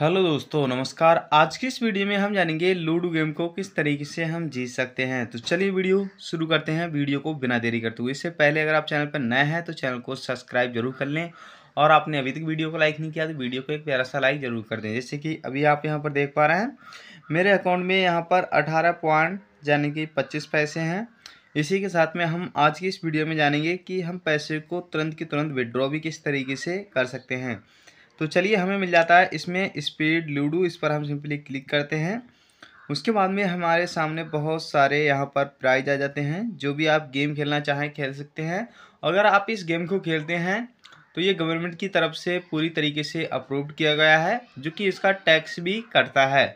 hello दोस्तों नमस्कार आज की इस वीडियो में हम जानेंगे लूडो गेम को किस तरीके से हम जीत सकते हैं तो चलिए वीडियो शुरू करते हैं वीडियो को बिना देरी करते हुए इससे पहले अगर आप चैनल पर नए हैं तो चैनल को सब्सक्राइब जरूर कर लें और आपने अभी तक वीडियो को लाइक नहीं किया तो वीडियो को एक प्यारा सा लाइक जरूर कर दें जैसे कि अभी आप यहाँ पर देख पा रहे हैं मेरे अकाउंट में यहाँ पर अठारह पॉइंट यानी कि पच्चीस पैसे हैं इसी के साथ में हम आज की इस वीडियो में जानेंगे कि हम पैसे को तुरंत की तुरंत विड्रॉ भी किस तरीके से कर सकते हैं तो चलिए हमें मिल जाता है इसमें स्पीड लूडो इस पर हम सिंपली क्लिक करते हैं उसके बाद में हमारे सामने बहुत सारे यहाँ पर प्राइज आ जाते हैं जो भी आप गेम खेलना चाहें खेल सकते हैं अगर आप इस गेम को खेलते हैं तो ये गवर्नमेंट की तरफ से पूरी तरीके से अप्रूव्ड किया गया है जो कि इसका टैक्स भी करता है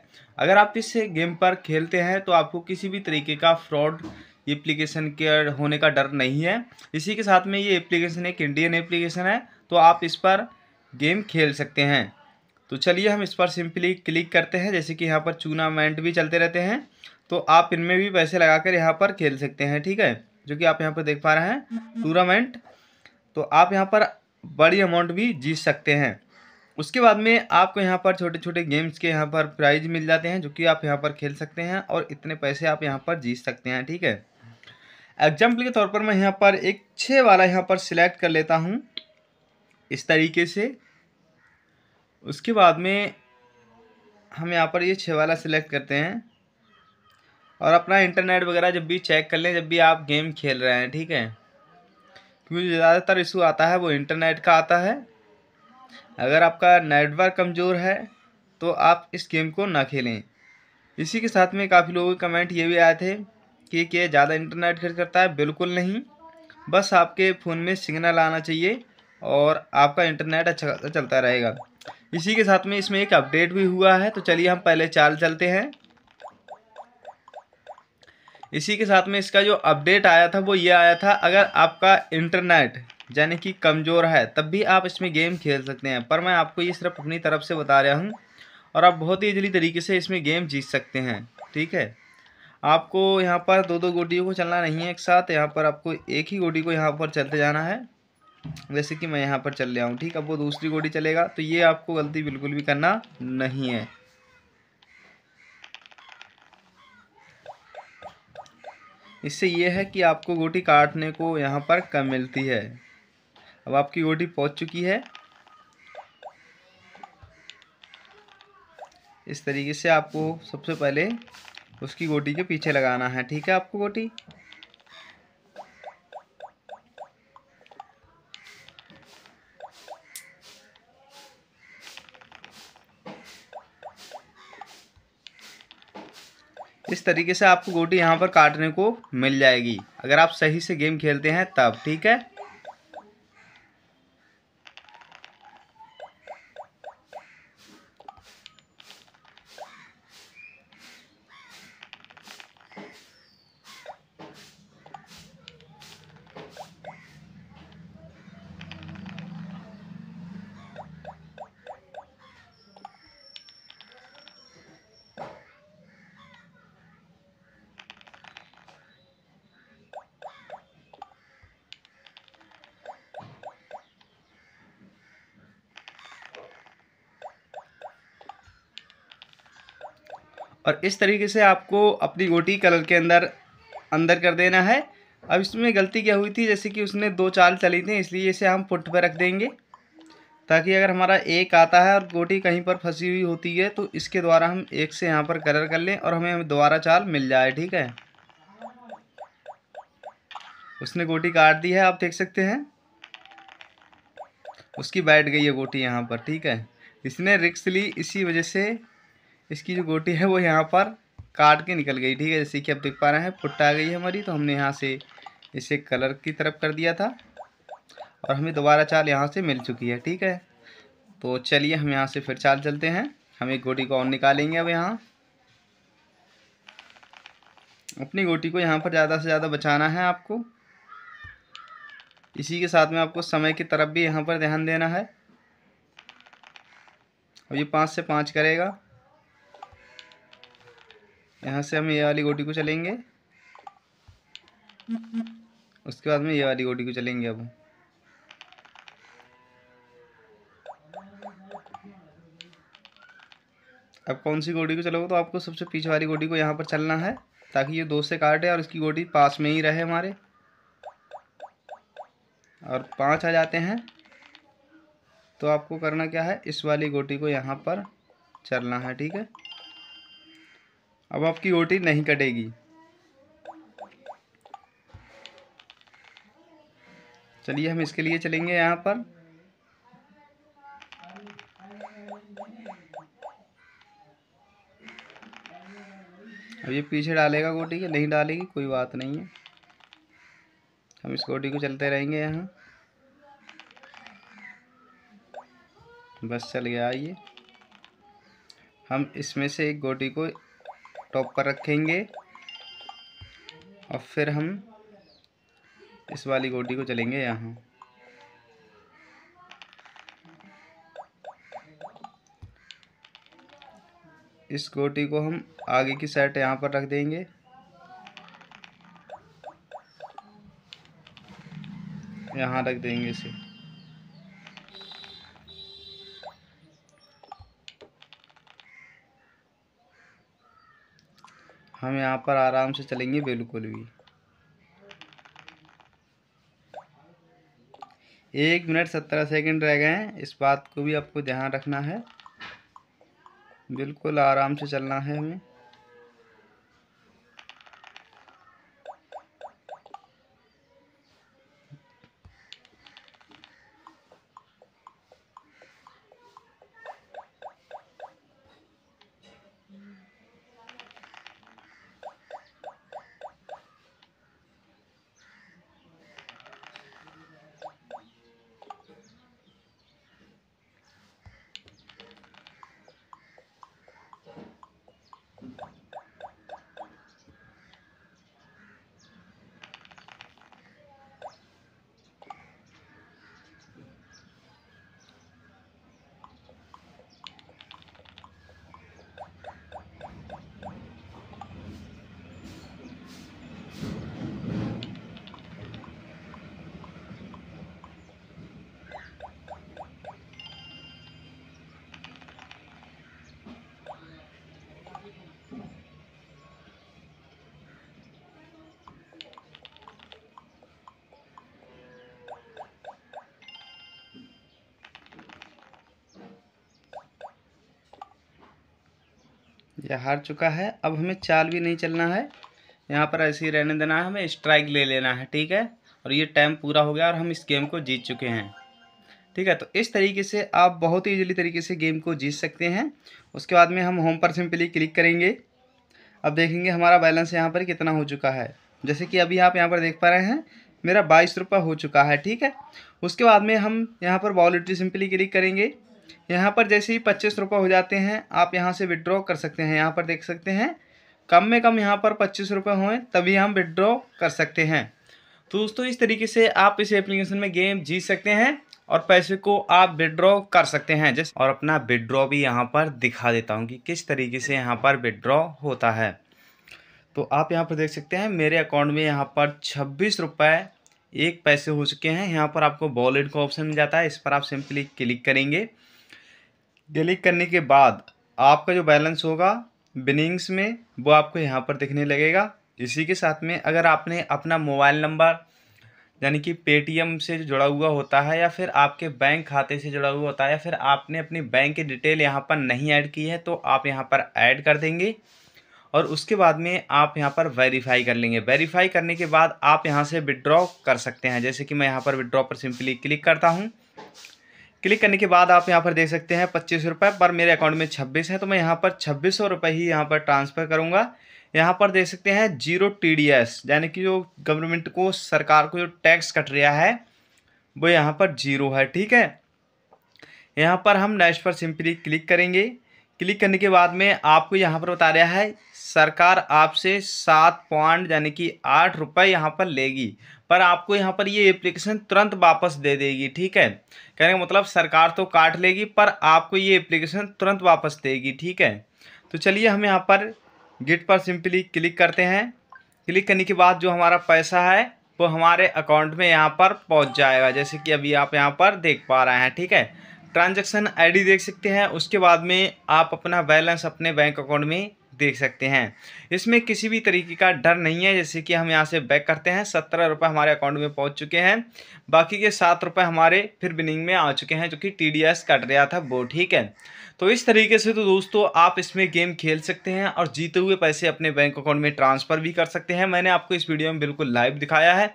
अगर आप इस गेम पर खेलते हैं तो आपको किसी भी तरीके का फ्रॉड एप्लीकेशन के होने का डर नहीं है इसी के साथ में ये एप्लीकेशन एक इंडियन एप्लीकेशन है तो आप इस पर गेम खेल सकते हैं तो चलिए हम इस पर सिंपली क्लिक करते हैं जैसे कि यहाँ पर चूनामेंट भी चलते रहते हैं तो आप इनमें भी पैसे लगा कर यहाँ पर खेल सकते हैं ठीक है जो कि आप यहाँ पर देख पा रहे हैं टूर्नामेंट तो आप यहाँ पर बड़ी अमाउंट भी जीत सकते हैं उसके बाद में आपको यहाँ पर छोटे छोटे गेम्स के यहाँ पर प्राइज मिल जाते हैं जो कि आप यहाँ पर खेल सकते हैं और इतने पैसे आप यहाँ पर जीत सकते हैं ठीक है एग्जाम्पल के तौर पर मैं यहाँ पर एक छः वाला यहाँ पर सिलेक्ट कर लेता हूँ इस तरीके से उसके बाद में हम यहाँ पर ये छः वाला सिलेक्ट करते हैं और अपना इंटरनेट वगैरह जब भी चेक कर लें जब भी आप गेम खेल रहे हैं ठीक है क्योंकि ज़्यादातर इशू आता है वो इंटरनेट का आता है अगर आपका नेटवर्क कमज़ोर है तो आप इस गेम को ना खेलें इसी के साथ में काफ़ी लोगों के कमेंट ये भी आए थे कि क्या ज़्यादा इंटरनेट खर्च करता है बिल्कुल नहीं बस आपके फ़ोन में सिग्नल आना चाहिए और आपका इंटरनेट अच्छा चलता रहेगा इसी के साथ में इसमें एक अपडेट भी हुआ है तो चलिए हम पहले चाल चलते हैं इसी के साथ में इसका जो अपडेट आया था वो ये आया था अगर आपका इंटरनेट यानी कि कमज़ोर है तब भी आप इसमें गेम खेल सकते हैं पर मैं आपको ये सिर्फ अपनी तरफ से बता रहा हूँ और आप बहुत ही ईजिली तरीके से इसमें गेम जीत सकते हैं ठीक है आपको यहाँ पर दो दो गोटियों को चलना नहीं है एक साथ यहाँ पर आपको एक ही गोटी को यहाँ पर चलते जाना है जैसे कि मैं यहाँ पर चल रहा हूँ ठीक अब वो दूसरी गोटी चलेगा तो ये आपको गलती बिल्कुल भी करना नहीं है इससे ये है कि आपको गोटी काटने को यहाँ पर कम मिलती है अब आपकी गोटी पहुँच चुकी है इस तरीके से आपको सबसे पहले उसकी गोटी के पीछे लगाना है ठीक है आपको गोटी इस तरीके से आपको गोटी यहाँ पर काटने को मिल जाएगी अगर आप सही से गेम खेलते हैं तब ठीक है और इस तरीके से आपको अपनी गोटी कलर के अंदर अंदर कर देना है अब इसमें गलती क्या हुई थी जैसे कि उसने दो चाल चली थी इसलिए इसे हम पुट पर रख देंगे ताकि अगर हमारा एक आता है और गोटी कहीं पर फंसी हुई होती है तो इसके द्वारा हम एक से यहाँ पर कलर कर लें और हमें दोबारा चाल मिल जाए ठीक है उसने गोटी काट दी है आप देख सकते हैं उसकी बैठ गई है गोटी यहाँ पर ठीक है इसने रिक्स ली इसी वजह से इसकी जो गोटी है वो यहाँ पर काट के निकल गई ठीक है जैसे कि आप देख पा रहे हैं फुट्टा आ गई है हमारी तो हमने यहाँ से इसे कलर की तरफ कर दिया था और हमें दोबारा चाल यहाँ से मिल चुकी है ठीक है तो चलिए हम यहाँ से फिर चाल चलते हैं हम एक गोटी को और निकालेंगे अब यहाँ अपनी गोटी को यहाँ पर ज़्यादा से ज़्यादा बचाना है आपको इसी के साथ में आपको समय की तरफ भी यहाँ पर ध्यान देना है अब ये पाँच से पाँच करेगा यहाँ से हम ये वाली गोटी को चलेंगे उसके बाद में ये वाली गोटी को चलेंगे अब अब कौन सी गोटी को चलोगे तो आपको सबसे पीछे वाली गोटी को यहाँ पर चलना है ताकि ये दो से काटे और इसकी गोटी पास में ही रहे हमारे और पांच आ जाते हैं तो आपको करना क्या है इस वाली गोटी को यहाँ पर चलना है ठीक है अब आपकी ओटी नहीं कटेगी चलिए हम इसके लिए चलेंगे यहाँ पर अब ये पीछे डालेगा गोटी या नहीं डालेगी कोई बात नहीं है हम इस गोटी को चलते रहेंगे यहाँ बस चल गया ये हम इसमें से एक गोटी को टॉप पर रखेंगे और फिर हम इस वाली गोटी को चलेंगे यहाँ इस गोटी को हम आगे की साइड यहाँ पर रख देंगे यहाँ रख देंगे इसे हम यहाँ पर आराम से चलेंगे बिल्कुल भी एक मिनट सत्रह सेकंड रह गए हैं इस बात को भी आपको ध्यान रखना है बिल्कुल आराम से चलना है हमें ये हार चुका है अब हमें चाल भी नहीं चलना है यहाँ पर ऐसे ही रहने देना है हमें स्ट्राइक ले लेना है ठीक है और ये टाइम पूरा हो गया और हम इस गेम को जीत चुके हैं ठीक है तो इस तरीके से आप बहुत ही ईजिली तरीके से गेम को जीत सकते हैं उसके बाद में हम होम पर सिंपली क्लिक करेंगे अब देखेंगे हमारा बैलेंस यहाँ पर कितना हो चुका है जैसे कि अभी आप यहाँ पर देख पा रहे हैं मेरा बाईस रुपये हो चुका है ठीक है उसके बाद में हम यहाँ पर वॉलेट्री सिंपली क्लिक करेंगे यहाँ पर जैसे ही पच्चीस रुपये हो जाते हैं आप यहाँ से विड्रॉ कर सकते हैं यहाँ पर देख सकते हैं कम में कम यहाँ पर पच्चीस रुपये हों तभी हम विड्रॉ कर सकते हैं तो दोस्तों इस तरीके से आप इस एप्लीकेशन में गेम जीत सकते हैं और पैसे को आप विड्रॉ कर सकते हैं जैसे और अपना विड्रॉ भी यहाँ पर दिखा देता हूँ कि किस तरीके से यहाँ पर विड्रॉ होता है तो आप यहाँ पर देख सकते हैं मेरे अकाउंट में यहाँ पर छब्बीस रुपये एक पैसे हो चुके हैं यहाँ पर आपको वॉलेट का ऑप्शन मिल जाता है इस पर आप सिंपली क्लिक करेंगे डिलीट करने के बाद आपका जो बैलेंस होगा बिनिंग्स में वो आपको यहाँ पर दिखने लगेगा इसी के साथ में अगर आपने अपना मोबाइल नंबर यानी कि पेटीएम से जुड़ा हुआ होता है या फिर आपके बैंक खाते से जुड़ा हुआ होता है या फिर आपने अपनी बैंक की डिटेल यहाँ पर नहीं ऐड की है तो आप यहाँ पर ऐड कर देंगे और उसके बाद में आप यहाँ पर वेरीफाई कर लेंगे वेरीफाई करने के बाद आप यहाँ से विड्रॉ कर सकते हैं जैसे कि मैं यहाँ पर विड्रॉ पर सिंपली क्लिक करता हूँ क्लिक करने के बाद आप यहाँ पर देख सकते हैं पच्चीस रुपये पर मेरे अकाउंट में छब्बीस है तो मैं यहाँ पर छब्बीस सौ रुपये ही यहाँ पर ट्रांसफ़र करूँगा यहाँ पर देख सकते हैं जीरो टी डी एस यानी कि जो गवर्नमेंट को सरकार को जो टैक्स कट रहा है वो यहाँ पर जीरो है ठीक है यहाँ पर हम नेक्स्ट पर सिंपली क्लिक करेंगे क्लिक करने के बाद में आपको यहाँ पर बता रहा है सरकार आपसे सात पॉइंट यानी कि आठ रुपये यहाँ पर लेगी पर आपको यहाँ पर ये एप्लीकेशन तुरंत वापस दे देगी ठीक है कहने का मतलब सरकार तो काट लेगी पर आपको ये एप्लीकेशन तुरंत वापस देगी ठीक है तो चलिए हम यहाँ पर गिट पर सिंपली क्लिक करते हैं क्लिक करने के बाद जो हमारा पैसा है वो हमारे अकाउंट में यहाँ पर पहुँच जाएगा जैसे कि अभी आप यहाँ पर देख पा रहे हैं ठीक है ट्रांजेक्शन आईडी देख सकते हैं उसके बाद में आप अपना बैलेंस अपने बैंक अकाउंट में देख सकते हैं इसमें किसी भी तरीके का डर नहीं है जैसे कि हम यहाँ से बैक करते हैं सत्रह रुपये हमारे अकाउंट में पहुँच चुके हैं बाकी के सात रुपये हमारे फिर बिनिंग में आ चुके हैं जो कि टी कट रहा था वो ठीक है तो इस तरीके से तो दोस्तों आप इसमें गेम खेल सकते हैं और जीते हुए पैसे अपने बैंक अकाउंट में ट्रांसफ़र भी कर सकते हैं मैंने आपको इस वीडियो में बिल्कुल लाइव दिखाया है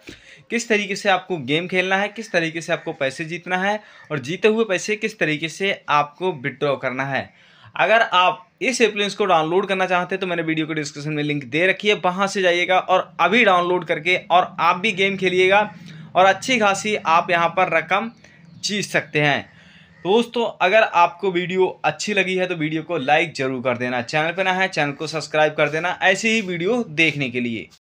किस तरीके से आपको गेम खेलना है किस तरीके से आपको पैसे जीतना है और जीते हुए पैसे किस तरीके से आपको विड्रॉ करना है अगर आप इस एप्लीस को डाउनलोड करना चाहते हैं तो मैंने वीडियो के डिस्क्रिप्शन में लिंक दे रखी है वहाँ से जाइएगा और अभी डाउनलोड करके और आप भी गेम खेलिएगा और अच्छी खासी आप यहाँ पर रकम जीत सकते हैं दोस्तों अगर आपको वीडियो अच्छी लगी है तो वीडियो को लाइक ज़रूर कर देना चैनल पर ना है चैनल को सब्सक्राइब कर देना ऐसी ही वीडियो देखने के लिए